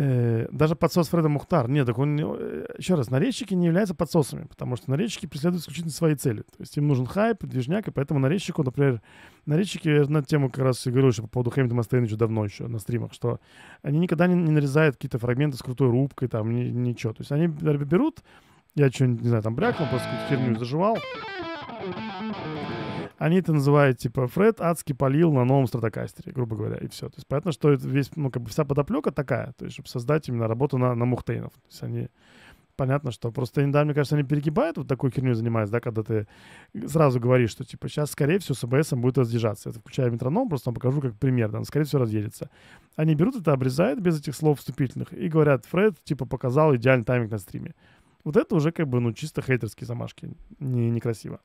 Э, даже подсос Фреда Мухтар, нет, так он, э, еще раз, нарезчики не являются подсосами, потому что нарезчики преследуют исключительно свои цели. То есть им нужен хайп, движняк, и поэтому нарезчику, например, нарезчики, я э, на тему как раз и говорил еще по поводу Хэмилтона Стейнджа давно еще на стримах, что они никогда не, не нарезают какие-то фрагменты с крутой рубкой, там, ни, ничего. То есть они берут, я что-нибудь, не знаю, там брякнул, просто какую-то херню заживал, они это называют, типа, Фред адски полил на новом стратокастере, грубо говоря, и все. То есть понятно, что это весь, ну, как бы вся подоплека такая, то есть, чтобы создать именно работу на, на мухтейнов. То есть они понятно, что просто иногда, мне кажется, они перегибают, вот такую херню занимаются, да, когда ты сразу говоришь, что, типа, сейчас, скорее всего, с АБС будет разъезжаться. Это включая метроном, просто вам покажу как пример, да, он, скорее всего, разъедется. Они берут это, обрезают без этих слов вступительных и говорят, Фред, типа, показал идеальный тайминг на стриме. Вот это уже, как бы, ну, чисто хейтерские замашки, не, некрасиво.